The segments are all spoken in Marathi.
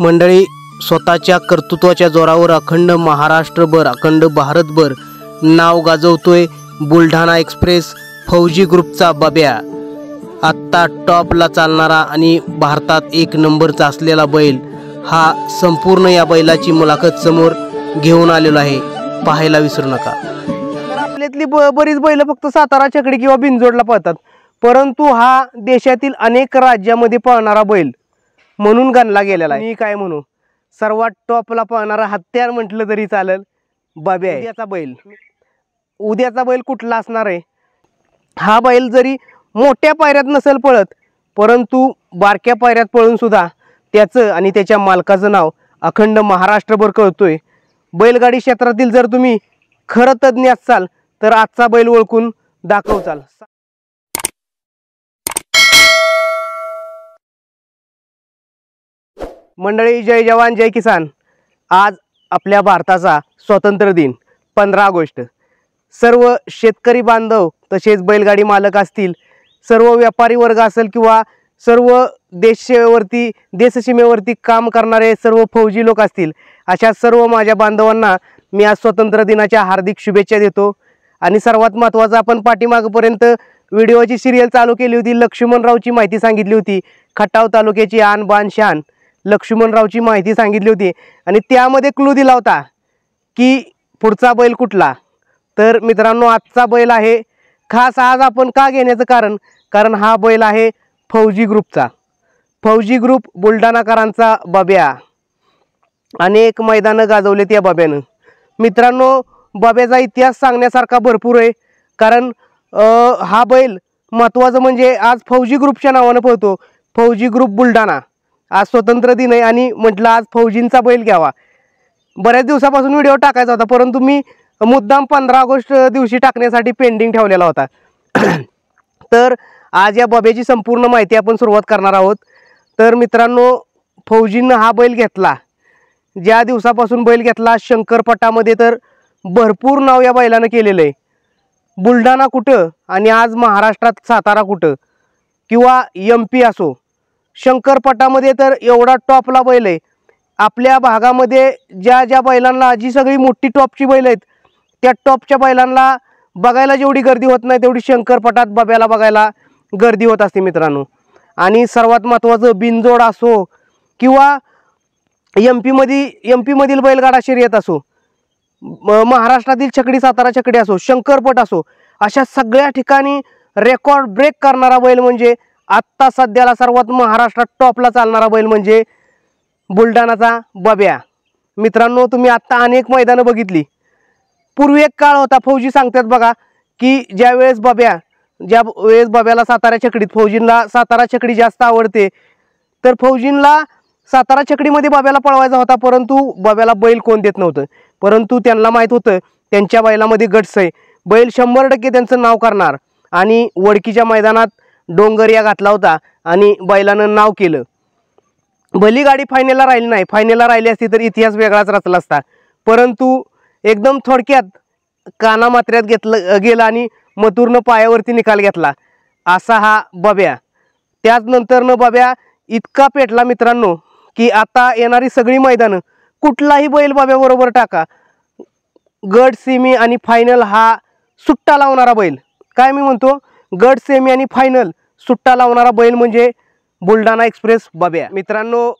मंडळी स्वतःच्या कर्तृत्वाच्या जोरावर अखंड महाराष्ट्रभर अखंड भारतभर नाव गाजवतोय बुलढाणा एक्सप्रेस फौजी ग्रुपचा बब्या आत्ता टॉपला चालणारा आणि भारतात एक नंबरचा असलेला बैल हा संपूर्ण या बैलाची मुलाखत समोर घेऊन आलेलो आहे पाहायला विसरू नका आपल्यातली बरीच बैल फक्त सातारा चकडी किंवा बिंजोडला पाहतात परंतु हा देशातील अनेक राज्यामध्ये पळणारा बैल म्हणून गणला गेलेला आहे मी काय म्हणू सर्वात टॉपला पाहणारा हत्यार म्हटलं तरी चालेल बाबे उद्याचा बैल उद्याचा बैल कुठला असणार आहे हा बैल जरी मोठ्या पायऱ्यात नसेल पळत परंतु बारक्या पायऱ्यात पळून सुद्धा त्याचं आणि त्याच्या मालकाचं नाव अखंड महाराष्ट्रभर कळतोय बैलगाडी क्षेत्रातील जर तुम्ही खरं तज्ज्ञ असाल तर आजचा बैल ओळखून दाखवचाल मंडळी जय जवान जय किसान आज आपल्या भारताचा स्वातंत्र्य दिन पंधरा ऑगस्ट सर्व शेतकरी बांधव तसेच बैलगाडी मालक असतील सर्व व्यापारी वर्ग असेल किंवा सर्व देशसेवेवरती देशसीमेवरती काम करणारे सर्व फौजी लोक असतील अशा सर्व माझ्या बांधवांना मी आज स्वातंत्र्य दिनाच्या हार्दिक शुभेच्छा देतो आणि सर्वात महत्त्वाचं आपण पाठीमागपर्यंत व्हिडिओची सिरियल चालू केली होती लक्ष्मणरावची माहिती सांगितली होती खटाव तालुक्याची आन बान शान लक्ष्मणरावची माहिती सांगितली होती आणि त्यामध्ये क्लू दिला होता की पुढचा बैल कुठला तर मित्रांनो आजचा बैल आहे खास आज आपण का घेण्याचं कारण कारण हा बैल आहे फौजी ग्रुपचा फौजी ग्रुप बुलढाणाकरांचा बब्या अनेक मैदानं गाजवलेत या बाब्यानं मित्रांनो बाब्याचा इतिहास सांगण्यासारखा भरपूर आहे कारण हा बैल महत्त्वाचं म्हणजे आज फौजी ग्रुपच्या नावानं पळतो फौजी ग्रुप बुलढाणा आज स्वतंत्र दिन आहे आणि म्हटलं आज फौजींचा बैल घ्यावा बऱ्याच दिवसापासून व्हिडिओ टाकायचा होता परंतु मी मुद्दाम पंधरा ऑगस्ट दिवशी टाकण्यासाठी पेंडिंग ठेवलेला होता तर आज या बब्याची संपूर्ण माहिती आपण सुरुवात करणार आहोत तर मित्रांनो फौजीनं हा बैल घेतला ज्या दिवसापासून बैल घेतला शंकरपटामध्ये तर भरपूर नाव या बैलानं केलेलं आहे बुलढाणा कुठं आणि आज महाराष्ट्रात सातारा कुठं किंवा एम पी असो शंकरपटामध्ये तर एवढा टॉपला बैल आहे आपल्या भागामध्ये ज्या ज्या बैलांना जी सगळी मोठी टॉपची बैल आहेत त्या टॉपच्या बैलांना बघायला जेवढी गर्दी होत नाही तेवढी शंकरपटात बब्याला बघायला गर्दी होत असते मित्रांनो आणि सर्वात महत्त्वाचं बिनजोड असो किंवा एम पीमध्ये एम पीमधील बैलगाडा शर्यत असो महाराष्ट्रातील छकडी सातारा छकडी असो शंकरपट असो अशा सगळ्या ठिकाणी रेकॉर्ड ब्रेक करणारा बैल म्हणजे आत्ता सध्याला सर्वात महाराष्ट्रात टॉपला चालणारा बैल म्हणजे बुलढाणाचा बब्या मित्रांनो तुम्ही आत्ता अनेक मैदानं बघितली पूर्वी एक काळ होता फौजी सांगतात बघा की ज्या वेळेस बब्या ज्या वेळेस बब्याला सातारा छकडीत फौजींना सातारा छकडी जास्त आवडते तर फौजींना सातारा छकडीमध्ये बाब्याला पळवायचा होता परंतु बाब्याला बैल कोण देत नव्हतं परंतु त्यांना माहीत होतं त्यांच्या बैलामध्ये गट्स आहे बैल शंभर टक्के त्यांचं नाव करणार आणि वडकीच्या मैदानात डोंगर या घातला होता आणि बैलानं नाव केलं भली गाडी फायनलला राहिली नाही फायनलला राहिली असती तर इतिहास वेगळाच रचला असता परंतु एकदम थोडक्यात कानामात्र्यात घेतलं गेलं आणि मथुरनं पायावरती निकाल घेतला असा हा बब्या त्याचनंतरनं बब्या इतका पेटला मित्रांनो की आता येणारी सगळी मैदानं कुठलाही बैल बब्याबरोबर टाका गड सिमी आणि फायनल हा सुट्टा लावणारा बैल काय मी म्हणतो गड सेमी आणि फायनल सुट्टा लावणारा बैल म्हणजे बुलढाणा एक्सप्रेस बब्या मित्रांनो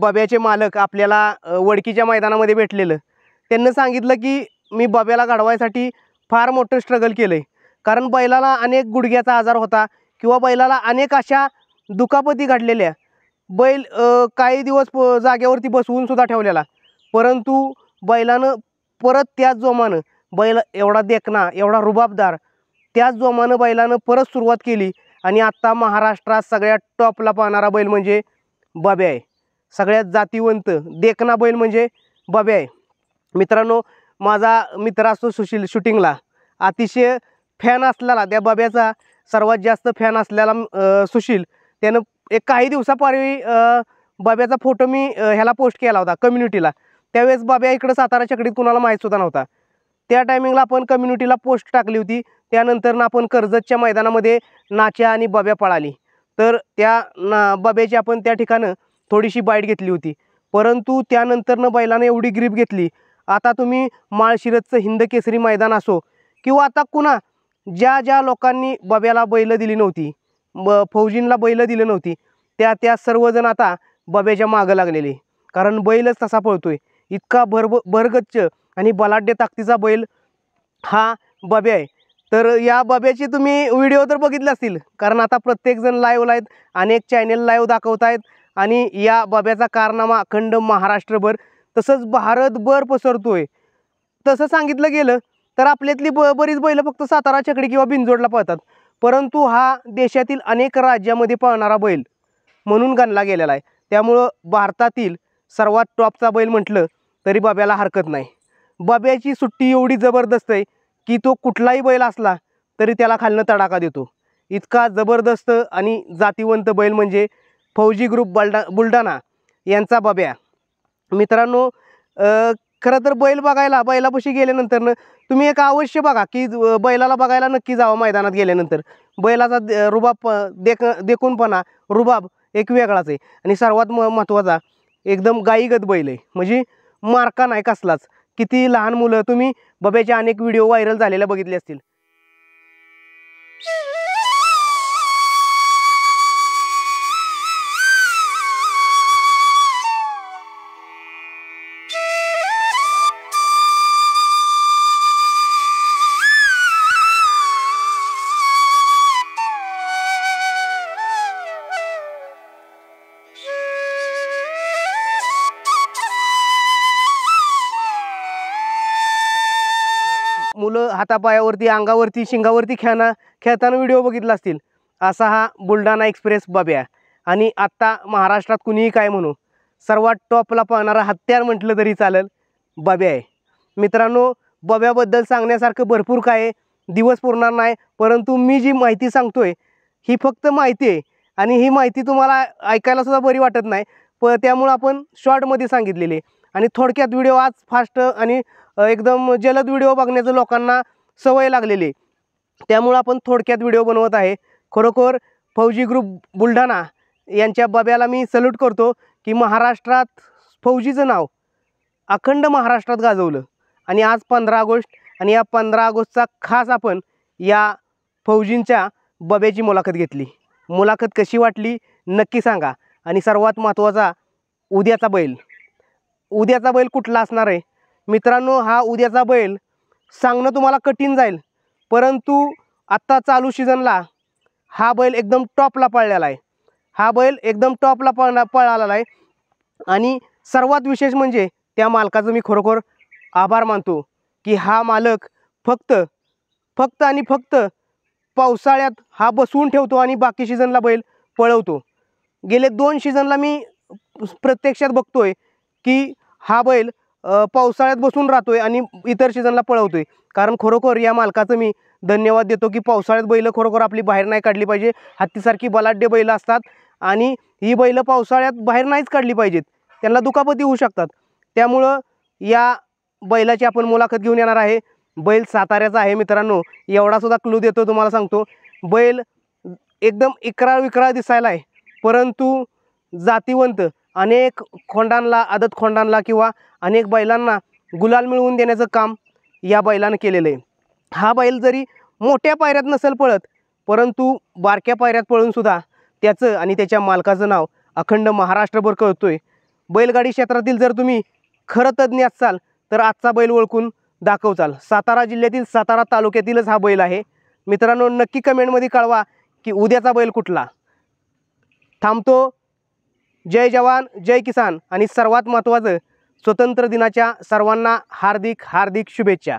बब्याचे मालक आपल्याला वडकीच्या मैदानामध्ये भेटलेलं त्यांनी सांगितलं की मी बब्याला घडवायसाठी फार मोठं स्ट्रगल केलं आहे कारण बैलाला अनेक गुडघ्याचा आजार होता किंवा बैलाला अनेक अशा दुखापती घडलेल्या बैल काही दिवस प जागेवरती बसवूनसुद्धा ठेवलेला परंतु बैलानं परत त्याच जोमानं बैल एवढा देखणा एवढा रुबाबदार त्याच जोमानं बैलानं परत सुरुवात केली आणि आत्ता महाराष्ट्रात सगळ्यात टॉपला पाहणारा बैल म्हणजे बबे आहे सगळ्यात जातीवंत देखना बैल म्हणजे बबे आहे मित्रांनो माझा मित्र असतो सुशील शूटिंगला अतिशय फॅन असलेला त्या बब्याचा सर्वात जास्त फॅन असलेला सुशील त्यानं एक काही दिवसापूर्वी बब्याचा फोटो मी ह्याला पोस्ट केला होता कम्युनिटीला त्यावेळेस बाब्या इकडं सातारा कुणाला माहीत माहीतसुद्धा नव्हता त्या टायमिंगला आपण कम्युनिटीला पोस्ट टाकली होती त्यानंतर आपण कर्जतच्या मैदानामध्ये नाच्या आणि बब्या पळाली तर त्या ना बब्याची आपण त्या ठिकाणं थोडीशी बाईट घेतली होती परंतु त्यानंतरनं बैलानं एवढी ग्रीप घेतली आता तुम्ही माळशिरतचं हिंद केसरी मैदान असो किंवा आता कुणा ज्या ज्या लोकांनी बब्याला बैलं दिली नव्हती ब फौजींना बैलं दिलं नव्हती त्या त्या सर्वजण आता बब्याच्या मागं लागलेले कारण बैलच तसा पळतो आहे इतका भरभ भरगच्च आणि बलाढ्य ताकदीचा बैल हा बब्या आहे तर या बब्याची तुम्ही व्हिडिओ तर बघितला असतील कारण आता प्रत्येकजण लाईव्ह आहेत अनेक चॅनेल लाईव्ह दाखवत आहेत आणि या बब्याचा कारनामा अखंड महाराष्ट्रभर तसंच भारतभर पसरतो आहे तसं सांगितलं गेलं तर आपल्यातली ब बरीच बैलं फक्त सातारा छकडी किंवा बिंजोडला पाहतात परंतु हा देशातील अनेक राज्यामध्ये पाहणारा बैल म्हणून गणला गेलेला आहे त्यामुळं भारतातील सर्वात टॉपचा बैल म्हटलं तरी बाब्याला हरकत नाही बब्याची सुट्टी एवढी जबरदस्त आहे की तो कुठलाही बैल असला तरी त्याला खालनं तडाखा देतो इतका जबरदस्त आणि जातीवंत बैल म्हणजे फौजी ग्रुप बलडा बुलढाणा यांचा बब्या मित्रांनो खरं तर बैल बघायला बैलापाशी गेल्यानंतरनं तुम्ही एक अवश्य बघा की बैलाला बघायला नक्की जावं मैदानात गेल्यानंतर बैलाचा दे रुबाब देख देखूनपणा रुबाब एक वेगळाच आहे आणि सर्वात म महत्त्वाचा एकदम गाईगत बैल आहे म्हणजे मार्का नाही कसलाच किती लहान मुलं तुम्ही बब्याचे अनेक व्हिडिओ व्हायरल झालेले बघितले असतील पायावरती अंगावरती शिंगावरती खेळणा खेळताना व्हिडिओ बघितला असतील असा हा बुलढाणा एक्सप्रेस बाब्या आणि आत्ता महाराष्ट्रात कुणीही काय म्हणू सर्वात टॉपला पाहणारा हत्यार म्हटलं तरी चालेल बाब्या आहे मित्रांनो बब्याबद्दल सांगण्यासारखं भरपूर काय आहे दिवस पुरणार नाही परंतु मी जी माहिती सांगतो आहे ही फक्त माहिती आहे आणि ही माहिती तुम्हाला ऐकायलासुद्धा बरी वाटत नाही प त्यामुळं आपण शॉर्टमध्ये सांगितलेली आणि थोडक्यात व्हिडिओ आज फास्ट आणि एकदम जलद व्हिडिओ बघण्याचं लोकांना सवय लागलेली त्यामुळं आपण थोडक्यात व्हिडिओ बनवत आहे खरोखर फौजी ग्रुप बुलढाणा यांच्या बब्याला मी सल्यूट करतो की महाराष्ट्रात फौजीचं नाव अखंड महाराष्ट्रात गाजवलं आणि आज पंधरा ऑगस्ट आणि या पंधरा ऑगस्टचा खास आपण या फौजींच्या बब्याची मुलाखत घेतली मुलाखत कशी वाटली नक्की सांगा आणि सर्वात महत्त्वाचा उद्याचा बैल उद्याचा बैल कुठला असणार आहे मित्रांनो हा उद्याचा बैल सांगणं तुम्हाला कठीण जाईल परंतु आत्ता चालू सीझनला हा बैल एकदम टॉपला पळलेला आहे हा बैल एकदम टॉपला पळणा पळालेला आहे आणि सर्वात विशेष म्हणजे त्या मालकाचं मी खरोखर आभार मानतो की हा मालक फक्त फक्त आणि फक्त पावसाळ्यात हा बसवून ठेवतो आणि बाकी सीझनला बैल पळवतो गेले दोन सीझनला मी प्रत्यक्षात बघतो आहे की हा बैल पावसाळ्यात बसून राहतोय आणि इतर सीझनला पळवतोय कारण खरोखर या मालकाचं मी धन्यवाद देतो की पावसाळ्यात बैलं खरोखर आपली बाहेर नाही काढली पाहिजे हत्तीसारखी बलाढ्य बैलं असतात आणि ही बैलं पावसाळ्यात बाहेर नाहीच काढली पाहिजेत त्यांना दुखापती होऊ शकतात त्यामुळं या बैलाची आपण मुलाखत घेऊन येणार आहे बैल साताऱ्याचा आहे मित्रांनो एवढासुद्धा क्लू देतो तुम्हाला सांगतो बैल एकदम इकरा विकरा दिसायला आहे परंतु जातीवंत अनेक खोंडांना आदत खोंडांना किंवा अनेक बैलांना गुलाल मिळवून देण्याचं काम या बैलानं केलेलं आहे हा बैल जरी मोठ्या पायऱ्यात नसेल पळत परंतु बारक्या पायऱ्यात पळूनसुद्धा त्याचं आणि त्याच्या मालकाचं नाव अखंड महाराष्ट्रभर कळतो आहे बैलगाडी क्षेत्रातील जर तुम्ही खरं तज्ज्ञ असाल तर आजचा बैल ओळखून दाखवचाल सातारा जिल्ह्यातील सातारा तालुक्यातीलच हा बैल आहे मित्रांनो नक्की कमेंटमध्ये कळवा की उद्याचा बैल कुठला थांबतो जय जवान जय किसान आणि सर्वात महत्त्वाचं स्वतंत्र दिनाच्या सर्वांना हार्दिक हार्दिक शुभेच्छा